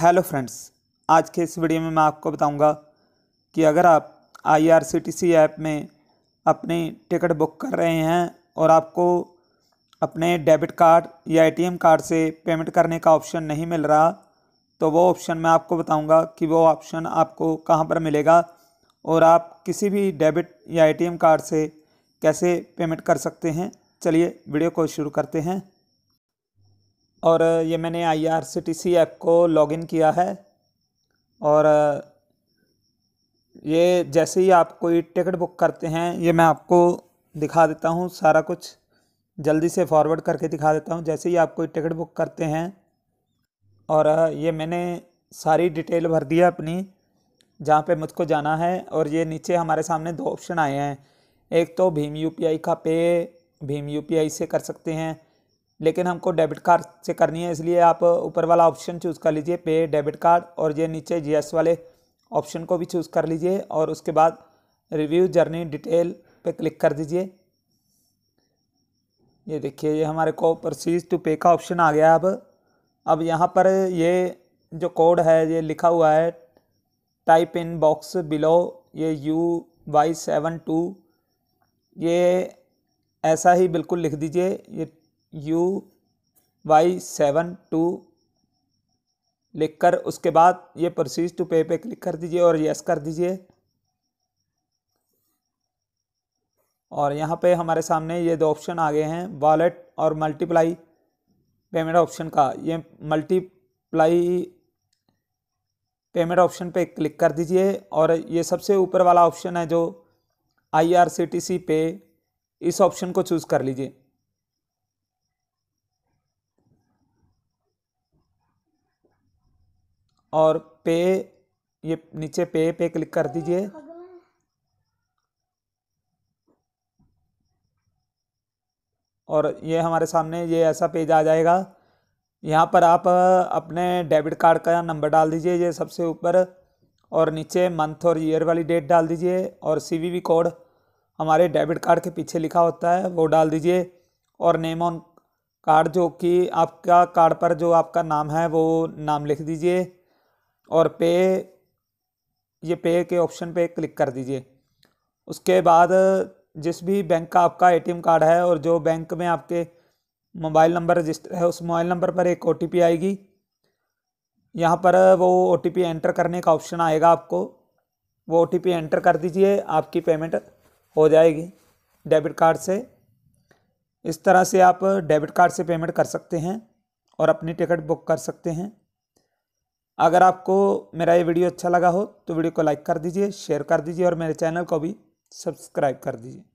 hello friends आज के इस वीडियो में मैं आपको बताऊंगा कि अगर आप आईआरसीटीसी ऐप में अपनी टिकट बुक कर रहे हैं और आपको अपने डेबिट कार्ड या एटीएम कार्ड से पेमेंट करने का ऑप्शन नहीं मिल रहा तो वो ऑप्शन मैं आपको बताऊंगा कि वो ऑप्शन आपको कहाँ पर मिलेगा और आप किसी भी डेबिट या ए कार्ड से कैसे पेमेंट कर सकते हैं चलिए वीडियो को शुरू करते हैं और ये मैंने I R C T C app को लॉगिन किया है और ये जैसे ही आप कोई टिकट बुक करते हैं ये मैं आपको दिखा देता हूँ सारा कुछ जल्दी से फॉरवर्ड करके दिखा देता हूँ जैसे ही आप कोई टिकट बुक करते हैं और ये मैंने सारी डिटेल भर दी अपनी जहाँ पे मुझको जाना है और ये नीचे हमारे सामने दो ऑप्शन आए हैं एक तो भीम यूपीआई का पे भीम यूपीआई से कर सकते हैं लेकिन हमको डेबिट कार्ड से करनी है इसलिए आप ऊपर वाला ऑप्शन चूज़ कर लीजिए पे डेबिट कार्ड और ये नीचे जी वाले ऑप्शन को भी चूज़ कर लीजिए और उसके बाद रिव्यू जर्नी डिटेल पे क्लिक कर दीजिए ये देखिए ये हमारे को प्रोसीज टू पे का ऑप्शन आ गया अब अब यहाँ पर ये जो कोड है ये लिखा हुआ है टाइप इन बॉक्स बिलो ये यू वाई सेवन टू ये ऐसा ही बिल्कुल लिख दीजिए ये यू वाई सेवन टू लिख कर उसके बाद ये प्रोसीज टू पे पे क्लिक कर दीजिए और यस कर दीजिए और यहाँ पे हमारे सामने ये दो ऑप्शन आ गए हैं वॉलेट और मल्टीप्लाई पेमेंट ऑप्शन का ये मल्टीप्लाई पेमेंट ऑप्शन पे क्लिक कर दीजिए और ये सबसे ऊपर वाला ऑप्शन है जो आई आर सी टी सी पे इस ऑप्शन को चूज़ कर लीजिए और पे ये नीचे पे पे क्लिक कर दीजिए और ये हमारे सामने ये ऐसा पेज आ जाएगा यहाँ पर आप अपने डेबिट कार्ड का नंबर डाल दीजिए ये सबसे ऊपर और नीचे मंथ और ईयर वाली डेट डाल दीजिए और सीवीवी कोड हमारे डेबिट कार्ड के पीछे लिखा होता है वो डाल दीजिए और नेम ऑन कार्ड जो कि आपका कार्ड पर जो आपका नाम है वो नाम लिख दीजिए और पे ये पे के ऑप्शन पे क्लिक कर दीजिए उसके बाद जिस भी बैंक का आपका एटीएम कार्ड है और जो बैंक में आपके मोबाइल नंबर रजिस्टर है उस मोबाइल नंबर पर एक ओ आएगी यहाँ पर वो ओ एंटर करने का ऑप्शन आएगा आपको वो ओ एंटर कर दीजिए आपकी पेमेंट हो जाएगी डेबिट कार्ड से इस तरह से आप डेबिट कार्ड से पेमेंट कर सकते हैं और अपनी टिकट बुक कर सकते हैं अगर आपको मेरा ये वीडियो अच्छा लगा हो तो वीडियो को लाइक कर दीजिए शेयर कर दीजिए और मेरे चैनल को भी सब्सक्राइब कर दीजिए